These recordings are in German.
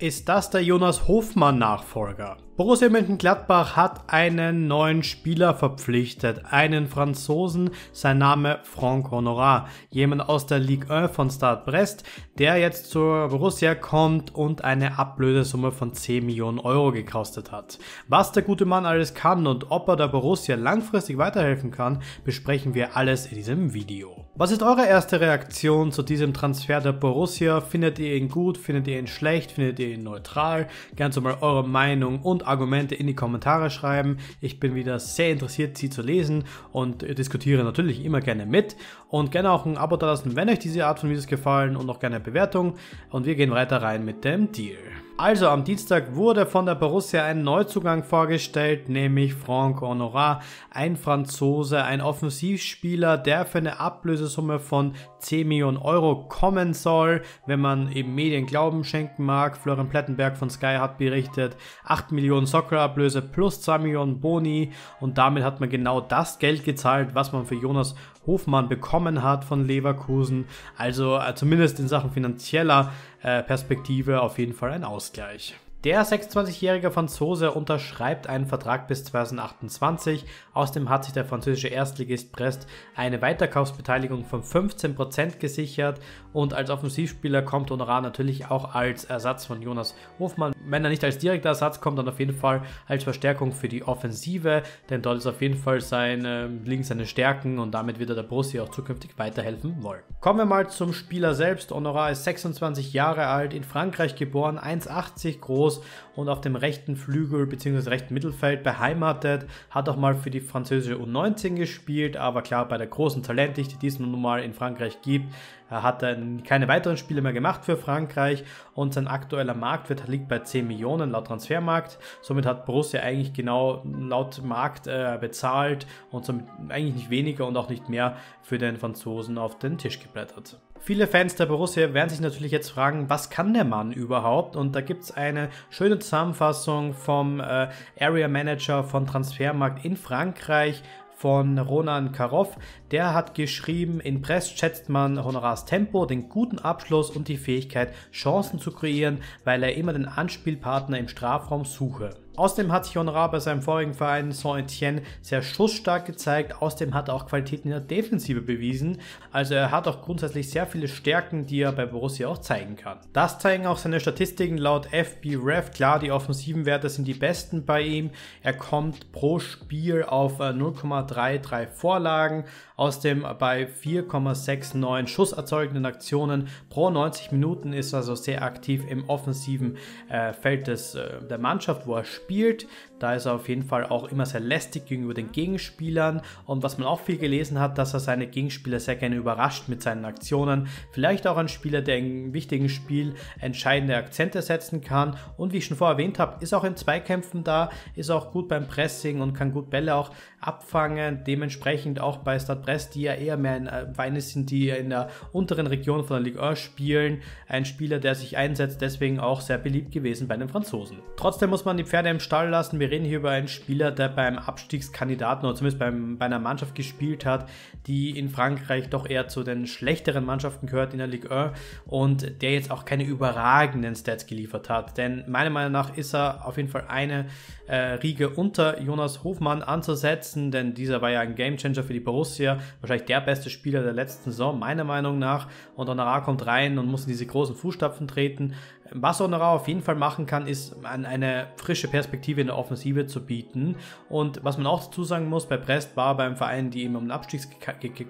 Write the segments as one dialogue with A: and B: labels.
A: Ist das der Jonas Hofmann-Nachfolger? Borussia Mönchengladbach hat einen neuen Spieler verpflichtet, einen Franzosen, sein Name Franck Honorat, jemand aus der Ligue 1 von Stade Brest, der jetzt zur Borussia kommt und eine Ablösesumme von 10 Millionen Euro gekostet hat. Was der gute Mann alles kann und ob er der Borussia langfristig weiterhelfen kann, besprechen wir alles in diesem Video. Was ist eure erste Reaktion zu diesem Transfer der Borussia? Findet ihr ihn gut? Findet ihr ihn schlecht? Findet ihr ihn neutral? Ganz mal eure Meinung und Argumente in die Kommentare schreiben. Ich bin wieder sehr interessiert, sie zu lesen und diskutiere natürlich immer gerne mit. Und gerne auch ein Abo da lassen, wenn euch diese Art von Videos gefallen und auch gerne eine Bewertung. Und wir gehen weiter rein mit dem Deal. Also am Dienstag wurde von der Borussia ein Neuzugang vorgestellt, nämlich Franck Honorat, ein Franzose, ein Offensivspieler, der für eine Ablösesumme von 10 Millionen Euro kommen soll, wenn man eben Medien Glauben schenken mag. Florian Plettenberg von Sky hat berichtet, 8 Millionen Soccer-Ablöse plus 2 Millionen Boni und damit hat man genau das Geld gezahlt, was man für Jonas Hofmann bekommen hat von Leverkusen. Also äh, zumindest in Sachen finanzieller äh, Perspektive auf jeden Fall ein Ausgleich. Der 26-Jährige Franzose unterschreibt einen Vertrag bis 2028. Außerdem hat sich der französische Erstligist Brest eine Weiterkaufsbeteiligung von 15% gesichert und als Offensivspieler kommt Honorar natürlich auch als Ersatz von Jonas Hofmann wenn er nicht als direkter Ersatz kommt, dann auf jeden Fall als Verstärkung für die Offensive, denn dort ist auf jeden Fall sein, ähm, liegen seine Stärken und damit wird er der Borussia auch zukünftig weiterhelfen wollen. Kommen wir mal zum Spieler selbst. Honorar ist 26 Jahre alt, in Frankreich geboren, 1,80 groß und auf dem rechten Flügel bzw. rechten Mittelfeld beheimatet, hat auch mal für die französische U19 gespielt, aber klar bei der großen Talentdichte, die es nun mal in Frankreich gibt, er hat keine weiteren Spiele mehr gemacht für Frankreich und sein aktueller Marktwert liegt bei 10 Millionen laut Transfermarkt. Somit hat Borussia eigentlich genau laut Markt äh, bezahlt und somit eigentlich nicht weniger und auch nicht mehr für den Franzosen auf den Tisch geblättert. Viele Fans der Borussia werden sich natürlich jetzt fragen, was kann der Mann überhaupt? Und da gibt es eine schöne Zusammenfassung vom äh, Area Manager von Transfermarkt in Frankreich, von Ronan Karoff. Der hat geschrieben, in Press schätzt man Honorars Tempo, den guten Abschluss und die Fähigkeit, Chancen zu kreieren, weil er immer den Anspielpartner im Strafraum suche. Außerdem hat sich Honorar bei seinem vorigen Verein Saint-Etienne sehr schussstark gezeigt. Außerdem hat er auch Qualitäten in der Defensive bewiesen. Also er hat auch grundsätzlich sehr viele Stärken, die er bei Borussia auch zeigen kann. Das zeigen auch seine Statistiken laut FBref. Klar, die offensiven Werte sind die besten bei ihm. Er kommt pro Spiel auf 0,33 äh, Vorlagen. Außerdem bei 4,69 schusserzeugenden Aktionen pro 90 Minuten ist er also sehr aktiv im offensiven äh, Feld des, äh, der Mannschaft, wo er spielt spielt. Da ist er auf jeden Fall auch immer sehr lästig gegenüber den Gegenspielern. Und was man auch viel gelesen hat, dass er seine Gegenspieler sehr gerne überrascht mit seinen Aktionen. Vielleicht auch ein Spieler, der im wichtigen Spiel entscheidende Akzente setzen kann. Und wie ich schon vorher erwähnt habe, ist auch in Zweikämpfen da, ist auch gut beim Pressing und kann gut Bälle auch abfangen. Dementsprechend auch bei Stade Stadpress, die ja eher mehr in Weine äh, sind, die in der unteren Region von der Ligue 1 spielen. Ein Spieler, der sich einsetzt, deswegen auch sehr beliebt gewesen bei den Franzosen. Trotzdem muss man die Pferde im im Stall lassen. Wir reden hier über einen Spieler, der beim Abstiegskandidaten oder zumindest beim, bei einer Mannschaft gespielt hat, die in Frankreich doch eher zu den schlechteren Mannschaften gehört in der Ligue 1 und der jetzt auch keine überragenden Stats geliefert hat. Denn meiner Meinung nach ist er auf jeden Fall eine äh, Riege unter Jonas Hofmann anzusetzen, denn dieser war ja ein Gamechanger für die Borussia, wahrscheinlich der beste Spieler der letzten Saison, meiner Meinung nach. Und Honorar kommt rein und muss in diese großen Fußstapfen treten. Was Honorar auf jeden Fall machen kann, ist eine frische Perspektive in der Offensive zu bieten. Und was man auch dazu sagen muss, bei Brest war beim Verein, die eben um den Abstieg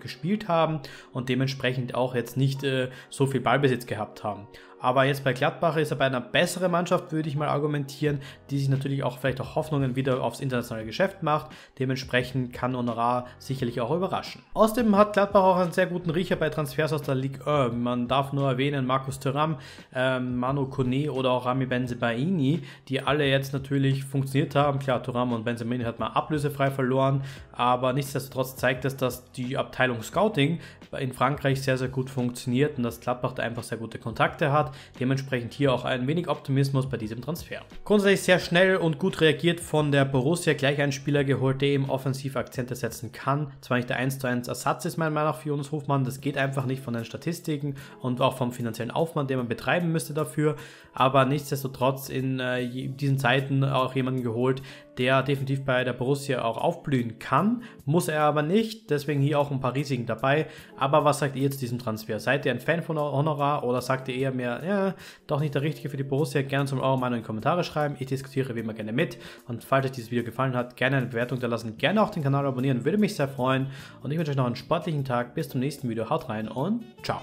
A: gespielt haben und dementsprechend auch jetzt nicht äh, so viel Ballbesitz gehabt haben. Aber jetzt bei Gladbach ist er bei einer besseren Mannschaft, würde ich mal argumentieren, die sich natürlich auch vielleicht auch Hoffnungen wieder aufs internationale Geschäft macht. Dementsprechend kann Honorar sicherlich auch überraschen. Außerdem hat Gladbach auch einen sehr guten Riecher bei Transfers aus der Ligue 1. Man darf nur erwähnen, Markus Thuram, äh, Manu Kone oder auch Rami Benzebaini, die alle jetzt natürlich funktioniert haben. Klar, Thuram und Benzebaini hat man ablösefrei verloren, aber nichtsdestotrotz zeigt es, dass die Abteilung Scouting in Frankreich sehr, sehr gut funktioniert und dass Gladbach da einfach sehr gute Kontakte hat hat. Dementsprechend hier auch ein wenig Optimismus bei diesem Transfer. Grundsätzlich sehr schnell und gut reagiert von der Borussia, gleich einen Spieler geholt, der eben offensiv Akzente setzen kann. Zwar nicht der 1 zu 1 Ersatz ist meiner Meinung nach für Jonas Hofmann, das geht einfach nicht von den Statistiken und auch vom finanziellen Aufwand, den man betreiben müsste dafür, aber nichtsdestotrotz in äh, diesen Zeiten auch jemanden geholt, der definitiv bei der Borussia auch aufblühen kann, muss er aber nicht. Deswegen hier auch ein paar Risiken dabei. Aber was sagt ihr zu diesem Transfer? Seid ihr ein Fan von Honorar oder sagt ihr eher mehr, ja, doch nicht der Richtige für die Borussia? Gerne zum eure Meinung in die Kommentare schreiben. Ich diskutiere wie immer gerne mit. Und falls euch dieses Video gefallen hat, gerne eine Bewertung da lassen. Gerne auch den Kanal abonnieren, würde mich sehr freuen. Und ich wünsche euch noch einen sportlichen Tag. Bis zum nächsten Video. Haut rein und ciao.